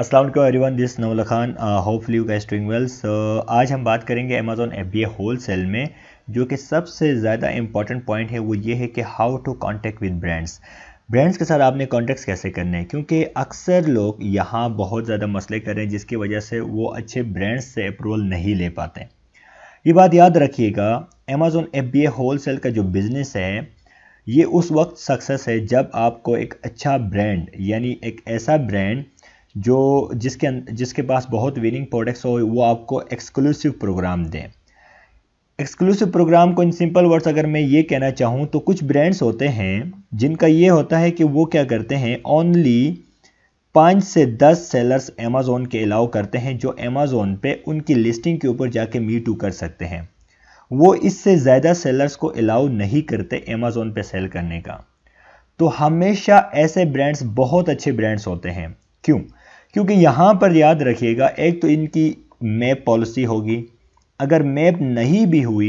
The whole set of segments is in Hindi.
Aslam everyone this Naval Khan फ्ली यू गैस डूइंग वेल्स आज हम बात करेंगे Amazon F B wholesale में जो कि सबसे ज़्यादा इंपॉर्टेंट पॉइंट है वो ये है कि how to contact with brands brands के साथ आपने कॉन्टेक्ट्स कैसे करने हैं क्योंकि अक्सर लोग यहाँ बहुत ज़्यादा मसले कर रहे हैं जिसकी वजह से वो अच्छे ब्रांड्स से अप्रूवल नहीं ले पाते ये बात याद रखिएगा Amazon F B A wholesale का जो बिज़नेस है ये उस वक्त सक्सेस है जब आपको एक अच्छा ब्रांड यानी एक ऐसा ब्रांड जो जिसके अं-, जिसके पास बहुत विनिंग प्रोडक्ट्स हो वो आपको एक्सक्लूसिव प्रोग्राम दें एक्सक्लूसिव प्रोग्राम को इन सिंपल वर्ड्स अगर मैं ये कहना चाहूँ तो कुछ ब्रांड्स होते हैं जिनका ये होता है कि वो क्या करते हैं ओनली पाँच से दस सेलर्स अमेज़ोन के अलाउ करते हैं जो अमेज़ोन पे उनकी लिस्टिंग के ऊपर जाके मी टू कर सकते हैं वो इससे ज़्यादा सेलर्स को अलाउ नहीं करते अमेज़ोन पे सेल करने का तो हमेशा ऐसे ब्रांड्स बहुत अच्छे ब्रांड्स होते हैं क्यों क्योंकि यहाँ पर याद रखिएगा एक तो इनकी मैप पॉलिसी होगी अगर मैप नहीं भी हुई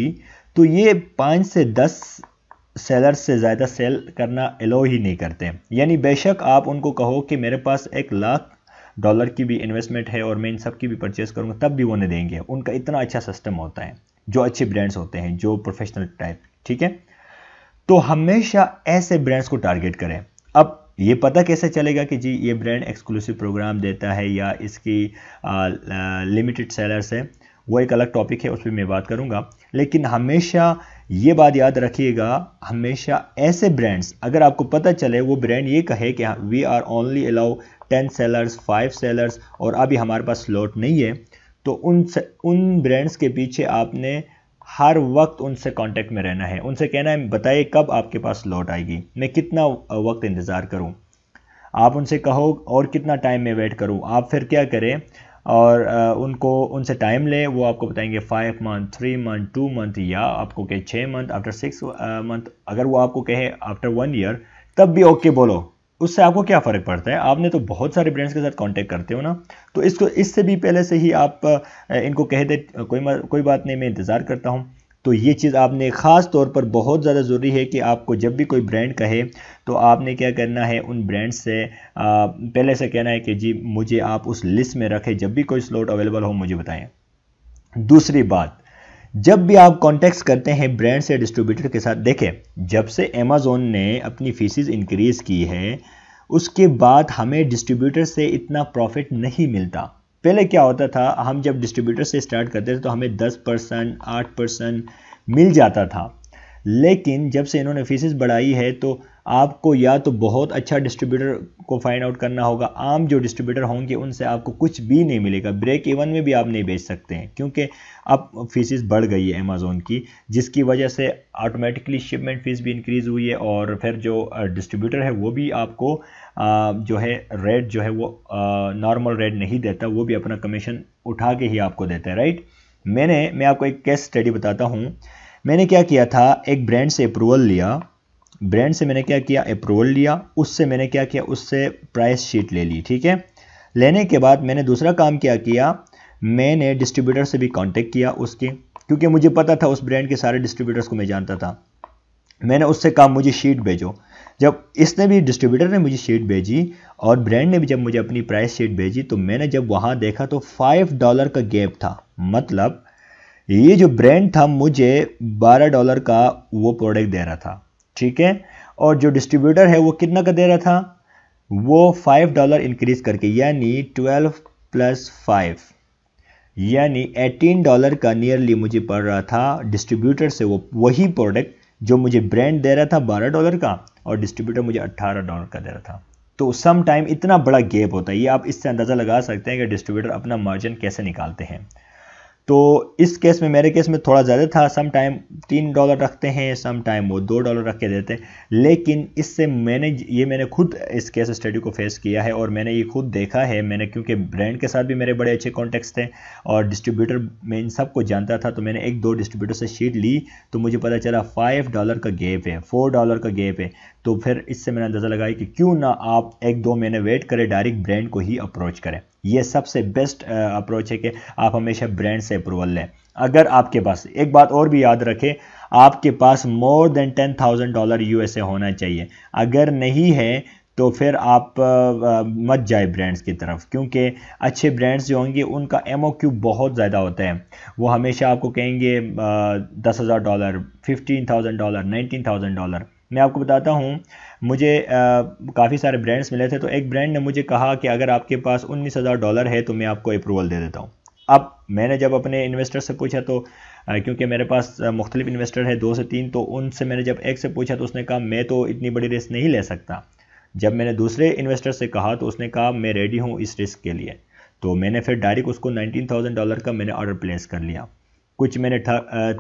तो ये पाँच से दस सेलर से ज़्यादा सेल करना अलाउ ही नहीं करते यानी बेशक आप उनको कहो कि मेरे पास एक लाख डॉलर की भी इन्वेस्टमेंट है और मैं इन सब की भी परचेज़ करूँगा तब भी वो नहीं देंगे उनका इतना अच्छा सिस्टम होता है जो अच्छे ब्रांड्स होते हैं जो प्रोफेशनल टाइप ठीक है तो हमेशा ऐसे ब्रांड्स को टारगेट करें अब ये पता कैसे चलेगा कि जी ये ब्रांड एक्सक्लूसिव प्रोग्राम देता है या इसकी लिमिटेड सेलर्स है वो एक अलग टॉपिक है उस पर मैं बात करूँगा लेकिन हमेशा ये बात याद रखिएगा हमेशा ऐसे ब्रांड्स अगर आपको पता चले वो ब्रांड ये कहे कि we are only allow ten sellers five sellers और अभी हमारे पास स्लॉट नहीं है तो उन उन ब्रांड्स के पीछे आपने हर वक्त उनसे कांटेक्ट में रहना है उनसे कहना है बताइए कब आपके पास लौट आएगी मैं कितना वक्त इंतज़ार करूं आप उनसे कहो और कितना टाइम में वेट करूं आप फिर क्या करें और उनको उनसे टाइम लें वो आपको बताएंगे five month three month two month या आपको कहे छः मंथ आफ्टर सिक्स मंथ अगर वो आपको कहे आफ्टर वन ईयर तब भी ओके बोलो उससे आपको क्या फ़र्क पड़ता है आपने तो बहुत सारे ब्रांड्स के साथ कांटेक्ट करते हो ना तो इसको इससे भी पहले से ही आप इनको कह दे कोई कोई बात नहीं मैं इंतज़ार करता हूँ तो ये चीज़ आपने ख़ास तौर पर बहुत ज़्यादा ज़रूरी है कि आपको जब भी कोई ब्रांड कहे तो आपने क्या करना है उन ब्रांड से आ, पहले से कहना है कि जी मुझे आप उस लिस्ट में रखें जब भी कोई स्लॉट अवेलेबल हो मुझे बताएं दूसरी बात जब भी आप कॉन्टैक्ट्स करते हैं ब्रांड्स या डिस्ट्रीब्यूटर के साथ देखें जब से अमेज़ोन ने अपनी फीसिस इंक्रीज़ की है उसके बाद हमें डिस्ट्रीब्यूटर से इतना प्रॉफिट नहीं मिलता पहले क्या होता था हम जब डिस्ट्रीब्यूटर से स्टार्ट करते थे तो हमें 10 परसेंट आठ परसेंट मिल जाता था लेकिन जब से इन्होंने फीसिस बढ़ाई है तो आपको या तो बहुत अच्छा डिस्ट्रीब्यूटर को फाइंड आउट करना होगा आम जो डिस्ट्रीब्यूटर होंगे उनसे आपको कुछ भी नहीं मिलेगा ब्रेक इवन में भी आप नहीं बेच सकते हैं क्योंकि अब फीसिस बढ़ गई है अमेज़ोन की जिसकी वजह से ऑटोमेटिकली शिपमेंट फ़ीस भी इंक्रीज़ हुई है और फिर जो डिस्ट्रीब्यूटर है वो भी आपको जो है रेट जो है वो नॉर्मल रेट नहीं देता वो भी अपना कमीशन उठा के ही आपको देता है राइट मैंने मैं आपको एक केस स्टडी बताता हूँ मैंने क्या किया था एक ब्रांड से अप्रूवल लिया ब्रांड से मैंने क्या किया अप्रूवल लिया उससे मैंने क्या किया उससे प्राइस शीट ले ली ठीक है लेने के बाद मैंने दूसरा काम क्या किया मैंने डिस्ट्रीब्यूटर से भी कांटेक्ट किया उसके क्योंकि मुझे पता था उस ब्रांड के सारे डिस्ट्रीब्यूटर्स को मैं जानता था मैंने उससे कहा मुझे शीट भेजो जब इसने भी डिस्ट्रीब्यूटर ने मुझे शीट भेजी और ब्रांड ने भी जब मुझे अपनी प्राइस शीट भेजी तो मैंने जब वहाँ देखा तो फाइव डॉलर का गैप था मतलब ये जो ब्रांड था मुझे बारह डॉलर का वो प्रोडक्ट दे रहा था ठीक है और जो डिस्ट्रीब्यूटर है वो कितना का दे रहा था वो फाइव डॉलर इंक्रीज करके यानी ट्वेल्व प्लस फाइव यानी एटीन डॉलर का नियरली मुझे पड़ रहा था डिस्ट्रीब्यूटर से वो वही प्रोडक्ट जो मुझे ब्रांड दे रहा था बारह डॉलर का और डिस्ट्रीब्यूटर मुझे अट्ठारह डॉलर का दे रहा था तो सम टाइम इतना बड़ा गैप होता है ये आप इससे अंदाज़ा लगा सकते हैं कि डिस्ट्रीब्यूटर अपना मार्जिन कैसे निकालते हैं तो इस केस में मेरे केस में थोड़ा ज़्यादा था सम टाइम तीन डॉलर रखते हैं सम टाइम वो दो डॉलर रख के देते हैं लेकिन इससे मैंने ये मैंने खुद इस केस स्टडी को फेस किया है और मैंने ये खुद देखा है मैंने क्योंकि ब्रांड के साथ भी मेरे बड़े अच्छे कॉन्टेक्ट थे और डिस्ट्रीब्यूटर मैं इन सबको जानता था तो मैंने एक दो डिस्ट्रीब्यूटर से शीट ली तो मुझे पता चला फाइव डॉलर का गैप है फोर डॉलर का गैप है तो फिर इससे मैंने अंदाज़ा लगाया कि क्यों ना आप एक दो महीने वेट करें डायरेक्ट ब्रांड को ही अप्रोच करें ये सबसे बेस्ट अप्रोच है कि आप हमेशा ब्रांड से अप्रूवल लें अगर आपके पास एक बात और भी याद रखें आपके पास more than ten thousand dollar USA होना चाहिए अगर नहीं है तो फिर आप आ, मत जाए ब्रांड्स की तरफ क्योंकि अच्छे ब्रांड्स जो होंगे उनका एम बहुत ज़्यादा होता है वो हमेशा आपको कहेंगे दस हज़ार dollar fifteen thousand dollar nineteen thousand dollar मैं आपको बताता हूँ मुझे काफ़ी सारे ब्रांड्स मिले थे तो एक ब्रांड ने मुझे कहा कि अगर आपके पास उन्नीस हज़ार डॉलर है तो मैं आपको अप्रूवल दे देता हूँ अब मैंने जब अपने इन्वेस्टर से पूछा तो क्योंकि मेरे पास मुख्तलिफ इन्वेस्टर है दो से तीन तो उनसे मैंने जब एक से पूछा तो उसने कहा मैं तो इतनी बड़ी रिस्क नहीं ले सकता जब मैंने दूसरे इन्वेस्टर से कहा तो उसने कहा मैं रेडी हूँ इस रिस्क के लिए तो मैंने फिर डायरेक्ट उसको नाइनटीन थाउजेंड डॉलर का मैंने ऑर्डर प्लेस कर लिया कुछ मैंने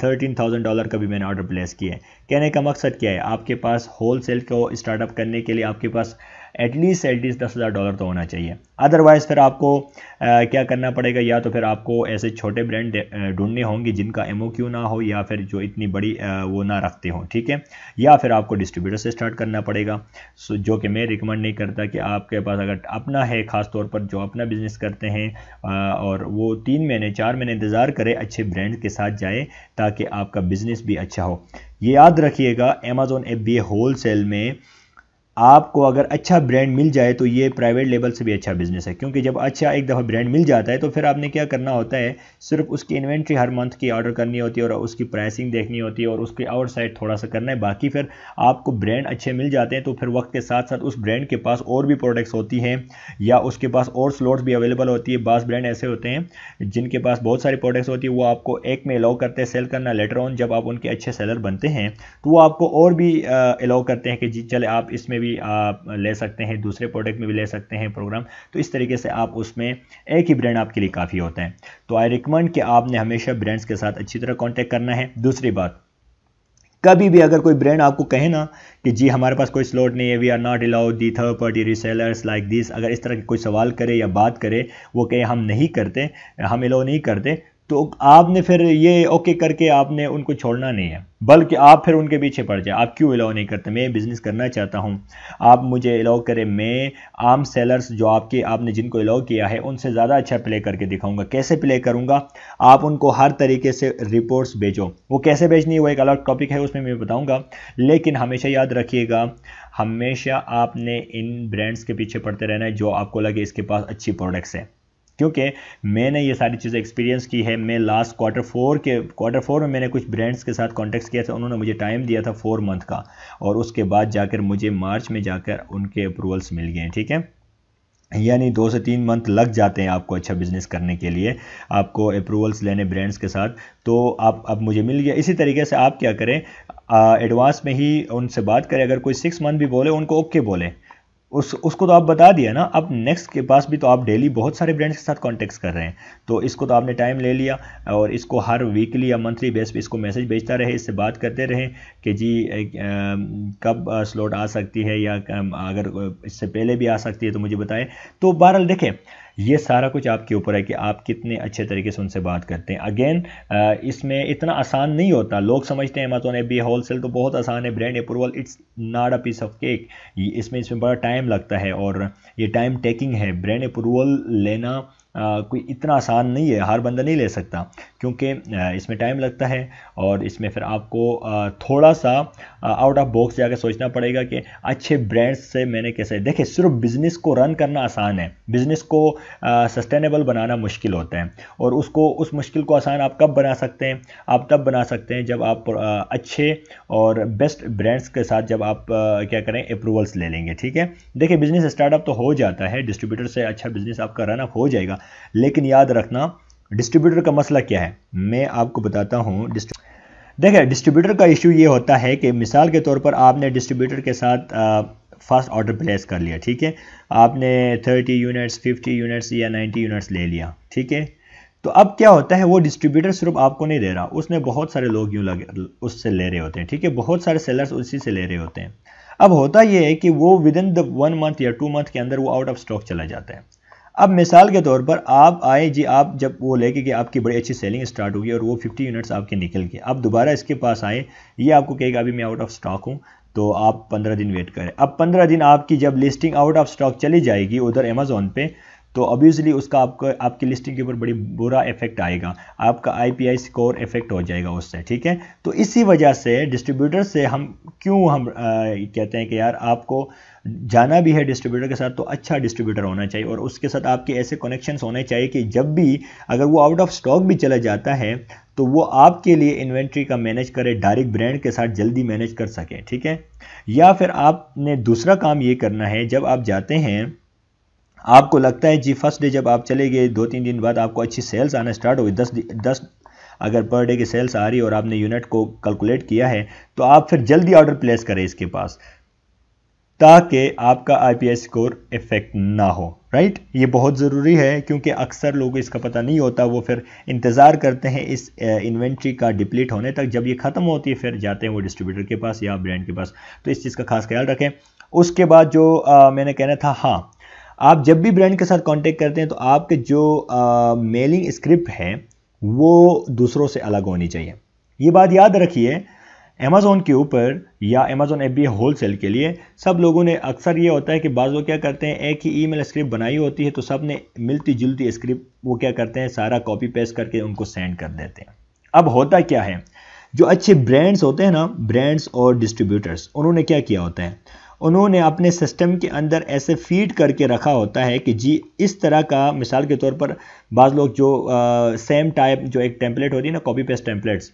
थर्टीन थाउजेंड डॉलर का भी मैंने ऑर्डर प्लेस किया है कहने का मकसद क्या है आपके पास होल सेल को स्टार्टअप करने के लिए आपके पास एटलीस्ट एटलीस्ट दस हज़ार डॉलर तो होना चाहिए अदरवाइज़ फिर आपको आ, क्या करना पड़ेगा या तो फिर आपको ऐसे छोटे ब्रांड ढूंढने होंगे जिनका एम ना हो या फिर जो इतनी बड़ी आ, वो ना रखते हों ठीक है या फिर आपको डिस्ट्रीब्यूटर से स्टार्ट करना पड़ेगा सो जो कि मैं रिकमेंड नहीं करता कि आपके पास अगर अपना है ख़ास तौर पर जो अपना बिज़नेस करते हैं आ, और वो तीन महीने चार महीने इंतज़ार करें अच्छे ब्रांड के साथ जाए ताकि आपका बिज़नेस भी अच्छा हो ये याद रखिएगा Amazon F B wholesale में आपको अगर अच्छा ब्रांड मिल जाए तो ये प्राइवेट लेवल से भी अच्छा बिजनेस है क्योंकि जब अच्छा एक दफ़ा ब्रांड मिल जाता है तो फिर आपने क्या करना होता है सिर्फ उसकी इन्वेंट्री हर मंथ की ऑर्डर करनी होती है और उसकी प्राइसिंग देखनी होती है और उसके आउटसाइड थोड़ा सा करना है बाकी फिर आपको ब्रांड अच्छे मिल जाते हैं तो फिर वक्त के साथ साथ उस ब्रांड के पास और भी प्रोडक्ट्स होती हैं या उसके पास और स्लॉट्स भी अवेलेबल होती है बास ब्रांड ऐसे होते हैं जिनके पास बहुत सारी प्रोडक्ट्स होती है वो आपको एक में अलाउ करते हैं सेल करना लेटर ऑन जब आप उनके अच्छे सेलर बनते हैं तो वो आपको और भी अलाउ करते हैं कि जी चले आप इसमें भी भी आप ले सकते हैं दूसरे प्रोडक्ट में भी ले सकते हैं प्रोग्राम तो इस तरीके से आप उसमें एक ही ब्रांड आपके लिए काफ़ी होता है तो आई रिकमेंड कि आपने हमेशा ब्रांड्स के साथ अच्छी तरह कॉन्टैक्ट करना है दूसरी बात कभी भी अगर कोई ब्रांड आपको कहे ना कि जी हमारे पास कोई स्लॉट नहीं है we are not allowed the third party resellers like this अगर इस तरह के कोई सवाल करे या बात करे वो कहे हम नहीं करते हम अलाउ नहीं करते तो आपने फिर ये ओके करके आपने उनको छोड़ना नहीं है बल्कि आप फिर उनके पीछे पड़ जाए आप क्यों अलाउ नहीं करते मैं बिज़नेस करना चाहता हूँ आप मुझे अलाउ करें मैं आम सेलर्स जो आपके आपने जिनको अलाउ किया है उनसे ज़्यादा अच्छा प्ले करके दिखाऊंगा कैसे प्ले करूँगा आप उनको हर तरीके से रिपोर्ट्स भेजो वो कैसे भेजनी है वो एक अलग टॉपिक है उसमें मैं बताऊँगा लेकिन हमेशा याद रखिएगा हमेशा आपने इन ब्रांड्स के पीछे पड़ते रहना है जो आपको लगे इसके पास अच्छी प्रोडक्ट्स हैं क्योंकि मैंने ये सारी चीज़ें एक्सपीरियंस की है मैं लास्ट क्वार्टर फोर के क्वार्टर फोर में मैंने कुछ ब्रांड्स के साथ कॉन्टैक्ट किया था उन्होंने मुझे टाइम दिया था फोर मंथ का और उसके बाद जाकर मुझे मार्च में जाकर उनके अप्रूवल्स मिल गए ठीक है यानी दो से तीन मंथ लग जाते हैं आपको अच्छा बिज़नेस करने के लिए आपको अप्रूवल्स लेने ब्रांड्स के साथ तो आप अब मुझे मिल गया इसी तरीके से आप क्या करें एडवांस में ही उनसे बात करें अगर कोई सिक्स मंथ भी बोले उनको ओके बोले उस उसको तो आप बता दिया ना अब नेक्स्ट के पास भी तो आप डेली बहुत सारे ब्रांड्स के साथ कॉन्टेक्ट कर रहे हैं तो इसको तो आपने टाइम ले लिया और इसको हर वीकली या मंथली बेस पे इसको मैसेज भेजता रहे इससे बात करते रहे कि जी आ, कब स्लॉट आ सकती है या अगर इससे पहले भी आ सकती है तो मुझे बताएं तो बहरहाल देखें ये सारा कुछ आपके ऊपर है कि आप कितने अच्छे तरीके से उनसे बात करते हैं अगेन इसमें इतना आसान नहीं होता लोग समझते हैं अमेजोन एफ बी सेल तो बहुत आसान है brand approval it's not a piece of cake इसमें इसमें बड़ा टाइम लगता है और ये टाइम टेकिंग है ब्रांड अप्रूवल लेना कोई इतना आसान नहीं है हर बंदा नहीं ले सकता क्योंकि इसमें टाइम लगता है और इसमें फिर आपको थोड़ा सा आउट ऑफ बॉक्स जाकर सोचना पड़ेगा कि अच्छे ब्रांड्स से मैंने कैसे देखे सिर्फ बिज़नेस को रन करना आसान है बिज़नेस को सस्टेनेबल बनाना मुश्किल होता है और उसको उस मुश्किल को आसान आप कब बना सकते हैं आप तब बना सकते हैं जब आप अच्छे और बेस्ट ब्रांड्स के साथ जब आप क्या करें अप्रूवल्स ले लेंगे ठीक है देखिए बिज़नेस स्टार्टअप तो हो जाता है डिस्ट्रीब्यूटर से अच्छा बिज़नेस आपका रन अप हो जाएगा लेकिन याद रखना डिस्ट्रीब्यूटर का मसला क्या है मैं आपको बताता हूँ देखिए डिस्ट्रीब्यूटर का इशू ये होता है कि मिसाल के तौर पर आपने डिस्ट्रीब्यूटर के साथ फ़ास्ट ऑर्डर प्लेस कर लिया ठीक है आपने 30 यूनिट्स 50 यूनिट्स या 90 यूनिट्स ले लिया ठीक है तो अब क्या होता है वो डिस्ट्रीब्यूटर सिर्फ आपको नहीं दे रहा उसने बहुत सारे लोग यूँ लगे उससे ले रहे होते हैं ठीक है बहुत सारे सेलर्स उसी से ले रहे होते हैं अब होता यह है कि वो within the one month या टू मंथ के अंदर वो आउट ऑफ स्टॉक चला जाता है अब मिसाल के तौर पर आप आए जी आप जब वो लेके कि आपकी बड़ी अच्छी सेलिंग स्टार्ट होगी और वो 50 यूनिट्स आपके निकल गए आप दोबारा इसके पास आए ये आपको कहेगा अभी मैं आउट ऑफ स्टॉक हूँ तो आप 15 दिन वेट करें अब 15 दिन आपकी जब लिस्टिंग आउट ऑफ स्टॉक चली जाएगी उधर अमेज़ोन पे तो ऑब्वियसली उसका आपका आपकी लिस्टिंग के ऊपर बड़ी बुरा इफेक्ट आएगा आपका आईपीआई स्कोर इफेक्ट हो जाएगा उससे ठीक है तो इसी वजह से डिस्ट्रीब्यूटर से हम क्यों हम आ, कहते हैं कि यार आपको जाना भी है डिस्ट्रीब्यूटर के साथ तो अच्छा डिस्ट्रीब्यूटर होना चाहिए और उसके साथ आपके ऐसे कनेक्शंस होने चाहिए कि जब भी अगर वो आउट ऑफ स्टॉक भी चला जाता है तो वो आपके लिए इन्वेंट्री का मैनेज करे डायरेक्ट ब्रांड के साथ जल्दी मैनेज कर सकें ठीक है या फिर आपने दूसरा काम ये करना है जब आप जाते हैं आपको लगता है जी फर्स्ट डे जब आप चले गए दो तीन दिन बाद आपको अच्छी सेल्स आना स्टार्ट हुई दस दस अगर पर डे की सेल्स आ रही और आपने यूनिट को कैलकुलेट किया है तो आप फिर जल्दी ऑर्डर प्लेस करें इसके पास ताकि आपका आईपीएस स्कोर इफेक्ट ना हो राइट ये बहुत ज़रूरी है क्योंकि अक्सर लोग इसका पता नहीं होता वो फिर इंतज़ार करते हैं इस इन्वेंट्री का डिप्लीट होने तक जब ये ख़त्म होती है फिर जाते हैं वो डिस्ट्रीब्यूटर के पास या ब्रांड के पास तो इस चीज़ का खास ख्याल रखें उसके बाद जो आ, मैंने कहना था हाँ आप जब भी ब्रांड के साथ कॉन्टेक्ट करते हैं तो आपके जो मेलिंग स्क्रिप्ट है वो दूसरों से अलग होनी चाहिए ये बात याद रखिए अमेज़ोन के ऊपर या अमेज़ोन एफ बी होलसेल के लिए सब लोगों ने अक्सर ये होता है कि बाज़ लोग क्या करते हैं एक ही ईमेल स्क्रिप्ट बनाई होती है तो सब ने मिलती जुलती स्क्रिप्ट वो क्या करते हैं सारा कॉपी पेस्ट करके उनको सेंड कर देते हैं अब होता क्या है जो अच्छे ब्रांड्स होते हैं ना ब्रांड्स और डिस्ट्रीब्यूटर्स उन्होंने क्या किया होता है उन्होंने अपने सिस्टम के अंदर ऐसे फीड करके रखा होता है कि जी इस तरह का मिसाल के तौर पर बाज़ लोग जो आ, सेम टाइप जो एक टेम्पलेट होती है ना कॉपी पेस्ट टेम्पलेट्स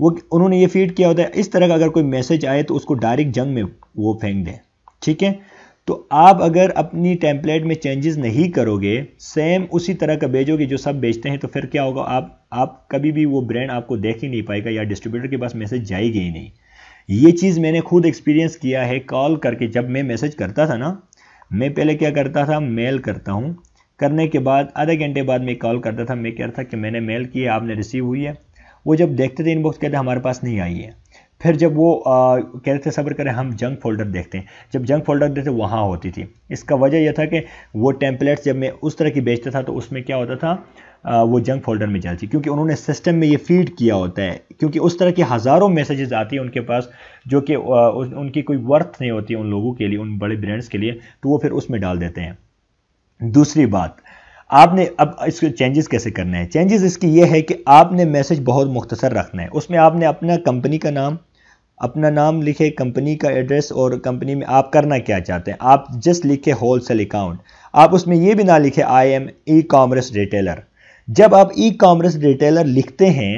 वो उन्होंने ये फीड किया होता है इस तरह का अगर कोई मैसेज आए तो उसको डायरेक्ट जंग में वो फेंक दें ठीक है तो आप अगर अपनी टेम्पलेट में चेंजेस नहीं करोगे सेम उसी तरह का भेजोगे जो सब बेचते हैं तो फिर क्या होगा आप आप कभी भी वो ब्रांड आपको देख ही नहीं पाएगा या डिस्ट्रीब्यूटर के पास मैसेज जाएगी ही नहीं ये चीज़ मैंने खुद एक्सपीरियंस किया है कॉल करके जब मैं मैसेज करता था ना मैं पहले क्या करता था मेल करता हूँ करने के बाद आधे घंटे बाद मैं कॉल करता था मैं कह रहा था कि मैंने मेल किया आपने रिसीव हुई है वो जब देखते थे इनबॉक्स कहते हमारे पास नहीं आई है फिर जब वो कहते थे सब्र करें हम जंक फोल्डर देखते हैं जब जंक फोल्डर देखते वहाँ होती थी इसका वजह यह था कि वो टेम्पलेट्स जब मैं उस तरह की बेचता था तो उसमें क्या होता था आ, वो जंक फोल्डर में जाती क्योंकि उन्होंने सिस्टम में ये फीड किया होता है क्योंकि उस तरह के हज़ारों मैसेजेस आती हैं उनके पास जो कि उनकी कोई वर्थ नहीं होती उन लोगों के लिए उन बड़े ब्रांड्स के लिए तो वो फिर उसमें डाल देते हैं दूसरी बात आपने अब इसके चेंजेस कैसे करने हैं चेंजेस इसकी ये है कि आपने मैसेज बहुत मुख्तसर रखना है उसमें आपने अपना कंपनी का नाम अपना नाम लिखे कंपनी का एड्रेस और कंपनी में आप करना क्या चाहते हैं आप जस्ट लिखे होल सेल अकाउंट आप उसमें ये भी ना लिखे I am e commerce retailer जब आप ई कॉमर्स रिटेलर लिखते हैं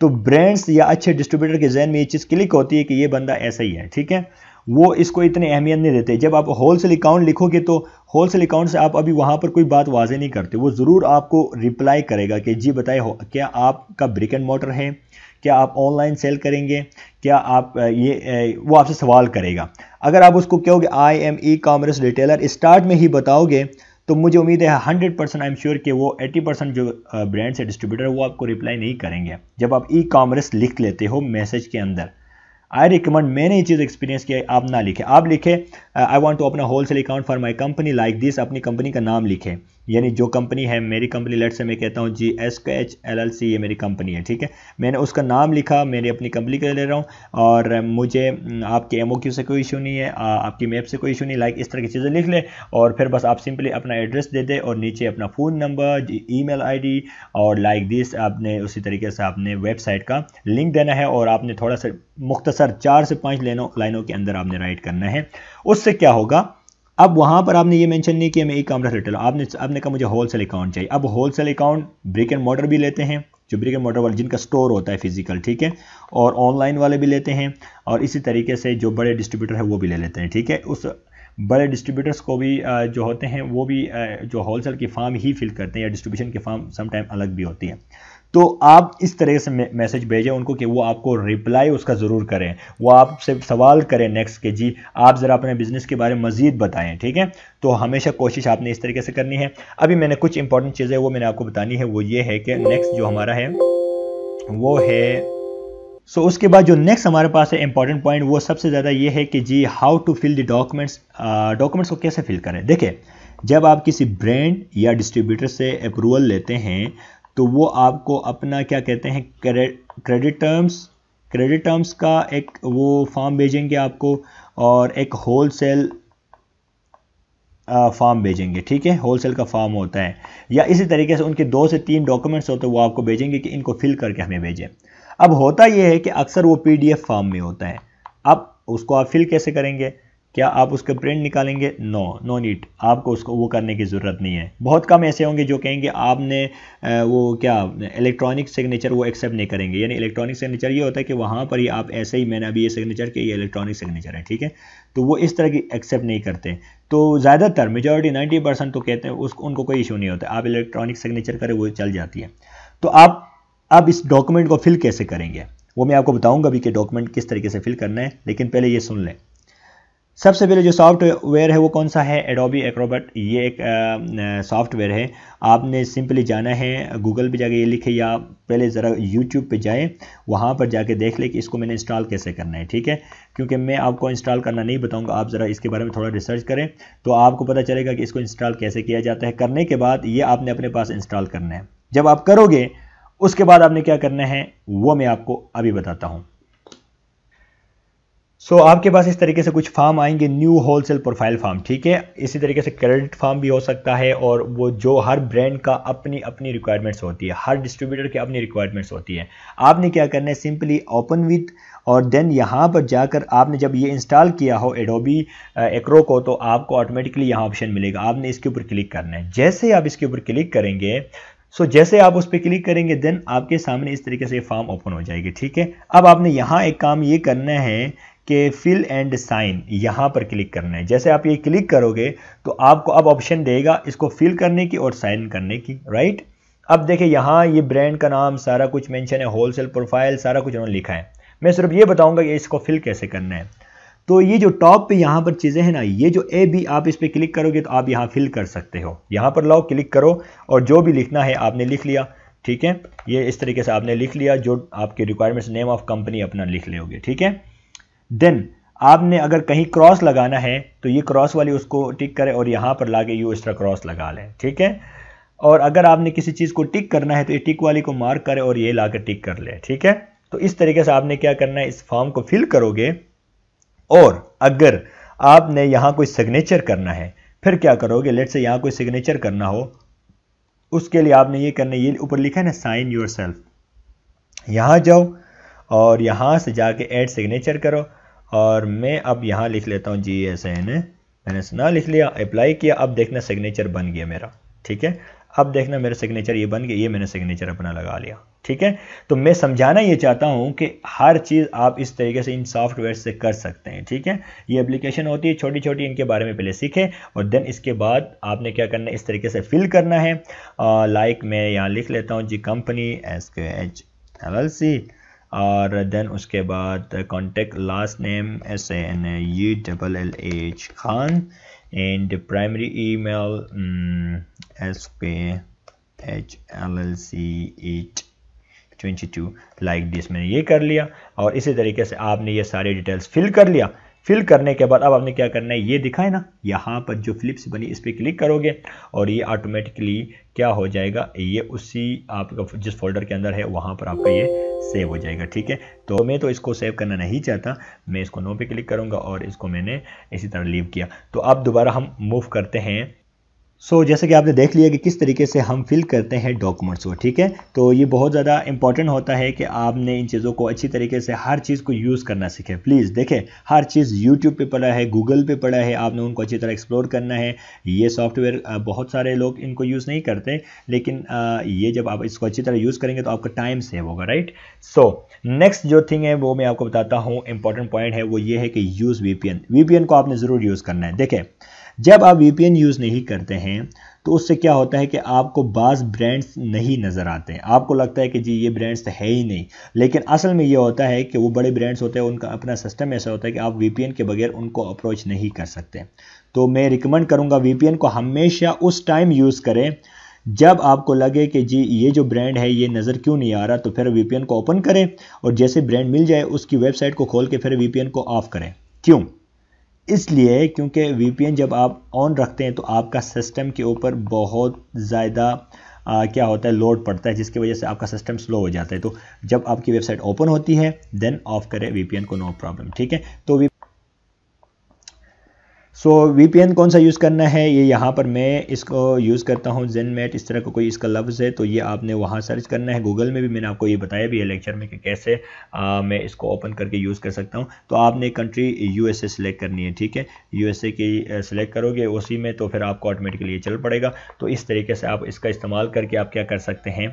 तो ब्रांड्स या अच्छे डिस्ट्रीब्यूटर के जहन में ये चीज़ क्लिक होती है कि ये बंदा ऐसा ही है ठीक है वो इसको इतने अहमियत नहीं देते जब आप होल सेल अकाउंट लिखोगे तो होल सेल अकाउंट से आप अभी वहाँ पर कोई बात वाजे नहीं करते वो ज़रूर आपको रिप्लाई करेगा कि जी बताए क्या आपका ब्रिक एंड मोटर है क्या आप ऑनलाइन सेल करेंगे क्या आप ये वो आपसे सवाल करेगा अगर आप उसको कहोगे I am e commerce retailer start में ही बताओगे तो मुझे उम्मीद है hundred percent I am sure कि वो एट्टी परसेंट जो ब्रांड्स है डिस्ट्रीब्यूटर वो आपको रिप्लाई नहीं करेंगे जब आप ई कॉमर्स लिख लेते हो मैसेज के अंदर आई रिकमेंड मैंने ये चीज़ एक्सपीरियंस किया आप ना लिखें आप लिखें I want to open a wholesale account for my company like this अपनी कंपनी का नाम लिखें यानी जो कंपनी है मेरी कंपनी लेट से मैं कहता हूँ जी S K H L L C ये मेरी कंपनी है ठीक है मैंने उसका नाम लिखा मेरी अपनी कंपनी का ले रहा हूँ और मुझे हम्म, आपके एम ओ क्यू से कोई इशू नहीं है आपकी मैप से कोई इशू नहीं लाइक इस तरह की चीज़ें लिख ले और फिर बस आप सिंपली अपना एड्रेस दे दें और नीचे अपना phone number e mail ID डी और लाइक दिस आपने उसी तरीके से आपने वेबसाइट का लिंक देना है और आपने थोड़ा सा मुख्तसर चार से पाँच लाइनों के अंदर आपने राइट करना है उससे क्या होगा अब वहाँ पर आपने ये मेंशन नहीं किया मैं कमरा कॉमर्स रिटेल आपने आपने कहा मुझे होल सेल अकाउंट चाहिए अब wholesale account brick and mortar भी लेते हैं जो ब्रिक एंड मोटर वाले जिनका स्टोर होता है फिजिकल ठीक है और ऑनलाइन वाले भी लेते हैं और इसी तरीके से जो बड़े डिस्ट्रीब्यूटर है वो भी ले लेते हैं ठीक है उस बड़े डिस्ट्रीब्यूटर्स को भी जो होते हैं वो भी जो होलसेल की फार्म ही फिल करते हैं या डिस्ट्रीब्यूशन की फार्म समटाइम अलग भी होती है तो आप इस तरह से मैसेज भेजें उनको कि वो आपको रिप्लाई उसका ज़रूर करें वो आपसे सवाल करें नेक्स्ट के जी आप ज़रा अपने बिज़नेस के बारे में मज़ीद बताएं ठीक है तो हमेशा कोशिश आपने इस तरीके से करनी है अभी मैंने कुछ इंपॉर्टेंट चीज़ें वो मैंने आपको बतानी है वो ये है कि नेक्स्ट जो हमारा है वो है सो so, उसके बाद जो नेक्स्ट हमारे पास है इंपॉर्टेंट पॉइंट वो सबसे ज़्यादा ये है कि जी how to fill the documents documents को कैसे फिल करें देखिए जब आप किसी ब्रांड या डिस्ट्रीब्यूटर से अप्रूवल लेते हैं तो वो आपको अपना क्या कहते हैं क्रेडिट टर्म्स क्रेडिट टर्म्स का एक वो फॉर्म भेजेंगे आपको और एक होल सेल फॉर्म भेजेंगे ठीक है होलसेल का फॉर्म होता है या इसी तरीके से उनके दो से तीन डॉक्यूमेंट्स होते हैं वो आपको भेजेंगे कि इनको फिल करके हमें भेजें अब होता यह है कि अक्सर वो पीडीएफ फॉर्म में होता है अब उसको आप फिल कैसे करेंगे क्या आप उसके प्रिंट निकालेंगे नो नो नीट आपको उसको वो करने की ज़रूरत नहीं है बहुत कम ऐसे होंगे जो कहेंगे आपने वो क्या इलेक्ट्रॉनिक सिग्नेचर वो एक्सेप्ट नहीं करेंगे यानी इलेक्ट्रॉनिक सिग्नेचर ये होता है कि वहाँ पर ही आप ऐसे ही मैंने अभी ये सिग्नेचर किया ये इलेक्ट्रॉनिक सिग्नेचर है ठीक है तो वो इस तरह की एक्सेप्ट नहीं करते तो ज़्यादातर मेजोरिटी नाइन्टी परसेंट तो कहते हैं उसको उनको कोई इशू नहीं होता आप इलेक्ट्रॉनिक सिग्नेचर करें वो चल जाती है तो आप अब इस डॉक्यूमेंट को फिल कैसे करेंगे वो मैं आपको बताऊंगा भी कि डॉक्यूमेंट किस तरीके से फिल करना है लेकिन पहले ये सुन लें सबसे पहले जो सॉफ्टवेयर है वो कौन सा है एडोबी एक्रोबट ये एक सॉफ्टवेयर है आपने सिंपली जाना है गूगल पे जाके ये लिखे या पहले ज़रा यूट्यूब पे जाएं वहाँ पर जाके देख ले कि इसको मैंने इंस्टॉल कैसे करना है ठीक है क्योंकि मैं आपको इंस्टॉल करना नहीं बताऊँगा आप ज़रा इसके बारे में थोड़ा रिसर्च करें तो आपको पता चलेगा कि इसको इंस्टॉल कैसे किया जाता है करने के बाद ये आपने अपने पास इंस्टॉल करना है जब आप करोगे उसके बाद आपने क्या करना है वो मैं आपको अभी बताता हूं सो so, आपके पास इस तरीके से कुछ फार्म आएंगे न्यू होलसेल प्रोफाइल फॉर्म ठीक है इसी तरीके से क्रेडिट फार्म भी हो सकता है और वो जो हर ब्रांड का अपनी अपनी रिक्वायरमेंट्स होती है हर डिस्ट्रीब्यूटर की अपनी रिक्वायरमेंट्स होती है आपने क्या करना है सिंपली ओपन विथ और देन यहाँ पर जाकर आपने जब ये इंस्टॉल किया हो एडोबी एक्रो को तो आपको ऑटोमेटिकली यहाँ ऑप्शन मिलेगा आपने इसके ऊपर क्लिक करना है जैसे आप इसके ऊपर क्लिक करेंगे सो so, जैसे आप उस पर क्लिक करेंगे देन आपके सामने इस तरीके से फॉर्म ओपन हो जाएगी ठीक है अब आपने यहाँ एक काम ये करना है कि फिल एंड साइन यहाँ पर क्लिक करना है जैसे आप ये क्लिक करोगे तो आपको अब ऑप्शन देगा इसको फिल करने की और साइन करने की राइट अब देखिए यहाँ ये ब्रांड का नाम सारा कुछ मैंशन है होलसेल प्रोफाइल सारा कुछ उन्होंने लिखा है मैं सिर्फ ये बताऊंगा कि इसको फिल कैसे करना है तो ये जो टॉप पे यहाँ पर चीज़ें हैं ना ये जो ए बी आप इस पर क्लिक करोगे तो आप यहाँ फिल कर सकते हो यहाँ पर लाओ क्लिक करो और जो भी लिखना है आपने लिख लिया ठीक है ये इस तरीके से आपने लिख लिया जो आपके रिक्वायरमेंट्स नेम ऑफ कंपनी अपना लिख लोगे ठीक है देन आपने अगर कहीं क्रॉस लगाना है तो ये क्रॉस वाली उसको टिक करें और यहाँ पर के यू एक्स्ट्रा क्रॉस लगा लें ठीक है और अगर आपने किसी चीज़ को टिक करना है तो ये टिक वाली को मार्क करें और ये ला टिक कर लें ठीक है तो इस तरीके से आपने क्या करना है इस फॉर्म को फिल करोगे और अगर आपने यहां कोई सिग्नेचर करना है फिर क्या करोगे लेट से यहां कोई सिग्नेचर करना हो उसके लिए आपने ये करना ये ऊपर लिखा है ना साइन योर सेल्फ यहां जाओ और यहां से जाके एड सिग्नेचर करो और मैं अब यहां लिख लेता हूं जी एस एन मैंने सुना लिख लिया अप्लाई किया अब देखना सिग्नेचर बन गया मेरा ठीक है अब देखना मेरा सिग्नेचर ये बन गया ये मैंने सिग्नेचर अपना लगा लिया ठीक है तो मैं समझाना ये चाहता हूँ कि हर चीज़ आप इस तरीके से इन सॉफ्टवेयर से कर सकते हैं ठीक है ये एप्लीकेशन होती है छोटी छोटी इनके बारे में पहले सीखें और देन इसके बाद आपने क्या करना है इस तरीके से फिल करना है लाइक मैं यहाँ लिख लेता हूँ जी company S K H L L C और देन उसके बाद contact last name S N U double L H Khan and primary e mail S K H L L C at two like this मैंने ये कर लिया और इसी तरीके से आपने ये सारे डिटेल्स फिल कर लिया फिल करने के बाद अब आपने क्या करना है ये दिखा है ना यहाँ पर जो फ्लिप्स बनी इस पर क्लिक करोगे और ये ऑटोमेटिकली क्या हो जाएगा ये उसी आपका जिस फोल्डर के अंदर है वहाँ पर आपका ये सेव हो जाएगा ठीक है तो मैं तो इसको सेव करना नहीं चाहता मैं इसको नो पे क्लिक करूँगा और इसको मैंने इसी तरह लीव किया तो अब दोबारा हम मूव करते हैं सो so, जैसे कि आपने देख लिया कि किस तरीके से हम फिल करते हैं डॉक्यूमेंट्स को ठीक है तो ये बहुत ज़्यादा इंपॉर्टेंट होता है कि आपने इन चीज़ों को अच्छी तरीके से हर चीज़ को यूज़ करना सीखें प्लीज़ देखें हर चीज़ यूट्यूब पे पड़ा है गूगल पे पड़ा है आपने उनको अच्छी तरह एक्सप्लोर करना है ये सॉफ्टवेयर बहुत सारे लोग इनको यूज़ नहीं करते लेकिन ये जब आप इसको अच्छी तरह यूज़ करेंगे तो आपका टाइम सेव होगा राइट सो नेक्स्ट जो थिंग है वो मैं आपको बताता हूँ इंपॉर्टेंट पॉइंट है वो ये है कि यूज़ वी पी को आपने ज़रूर यूज़ करना है देखें जब आप वी यूज़ नहीं करते हैं तो उससे क्या होता है कि आपको बाज़ ब्रांड्स नहीं नज़र आते हैं आपको लगता है कि जी ये ब्रांड्स तो है ही नहीं लेकिन असल में ये होता है कि वो बड़े ब्रांड्स होते हैं उनका अपना सिस्टम ऐसा होता है कि आप वीपीएन के बगैर उनको अप्रोच नहीं कर सकते तो मैं रिकमेंड करूँगा वीपीएन को हमेशा उस टाइम यूज़ करें जब आपको लगे कि जी ये जो ब्रांड है ये नज़र क्यों नहीं आ रहा तो फिर वी को ओपन करें और जैसे ब्रांड मिल जाए उसकी वेबसाइट को खोल के फिर वी को ऑफ़ करें क्यों इसलिए क्योंकि वी जब आप ऑन रखते हैं तो आपका सिस्टम के ऊपर बहुत ज़्यादा क्या होता है लोड पड़ता है जिसकी वजह से आपका सिस्टम स्लो हो जाता है तो जब आपकी वेबसाइट ओपन होती है देन ऑफ करें वी को नो प्रॉब्लम ठीक है तो वी सो वी कौन सा यूज़ करना है ये यहाँ पर मैं इसको यूज़ करता हूँ जेन मेट इस तरह का को कोई इसका लफ्ज़ है तो ये आपने वहाँ सर्च करना है गूगल में भी मैंने आपको ये बताया भी है लेक्चर में कि कैसे आ, मैं इसको ओपन करके यूज़ कर सकता हूँ तो आपने country U S A select करनी है ठीक है यू एस ए की करोगे उसी में तो फिर आपको ऑटोमेटिकली ये चल पड़ेगा तो इस तरीके से आप इसका इस्तेमाल करके आप क्या कर सकते हैं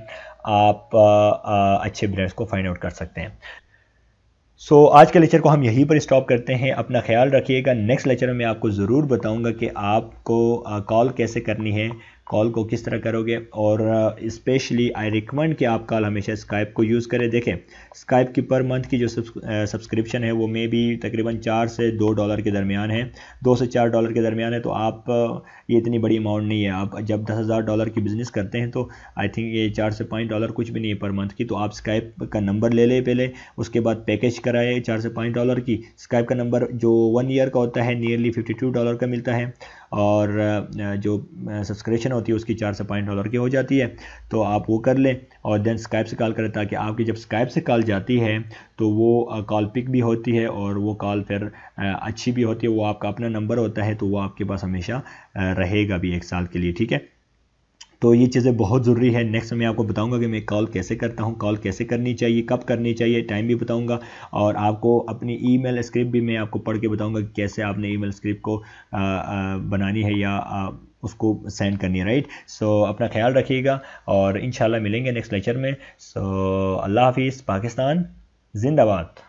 आप आ, आ, अच्छे ब्रांड्स को फाइंड आउट कर सकते हैं सो so, आज के लेक्चर को हम यहीं पर स्टॉप करते हैं अपना ख्याल रखिएगा नेक्स्ट लेक्चर में मैं आपको ज़रूर बताऊंगा कि आपको कॉल कैसे करनी है कॉल को किस तरह करोगे और स्पेशली आई रिकमेंड कि आप कॉल हमेशा स्काइप को यूज़ करें देखें स्काइप की पर मंथ की जो सब्सक्रिप्शन है वो मे बी तकरीबन चार से दो डॉलर के दरमियान है दो से चार डॉलर के दरमियान है तो आप ये इतनी बड़ी अमाउंट नहीं है आप जब दस हज़ार डॉलर की बिज़नेस करते हैं तो आई थिंक ये चार से पाँच डॉलर कुछ भी नहीं है पर मंथ की तो आप स्काइप का नंबर ले लें पहले उसके बाद पैकेज कराए चार से पाँच डॉलर की स्काइप का नंबर जो वन ईयर का होता है नियरली फिफ्टी टू डॉलर का मिलता है और जो सब्सक्रिप्शन होती है उसकी चार से पाँच डॉलर की हो जाती है तो आप वो कर लें और देन स्काइप से कॉल करें ताकि आपकी जब स्काइप से कॉल जाती है तो वो कॉल पिक भी होती है और वो कॉल फिर अच्छी भी होती है वो आपका अपना नंबर होता है तो वो आपके पास हमेशा रहेगा भी एक साल के लिए ठीक है तो ये चीज़ें बहुत ज़रूरी है नेक्स्ट मैं आपको बताऊंगा कि मैं कॉल कैसे करता हूँ कॉल कैसे करनी चाहिए कब करनी चाहिए टाइम भी बताऊंगा और आपको अपनी ईमेल स्क्रिप्ट भी मैं आपको पढ़ के बताऊँगा कि कैसे आपने ईमेल स्क्रिप्ट को आ, आ, बनानी है या आ, उसको सेंड करनी है राइट सो so, अपना ख्याल रखिएगा और इन मिलेंगे नेक्स्ट लेक्चर में सो so, अल्लाह हाफिज़ पाकिस्तान जिंदाबाद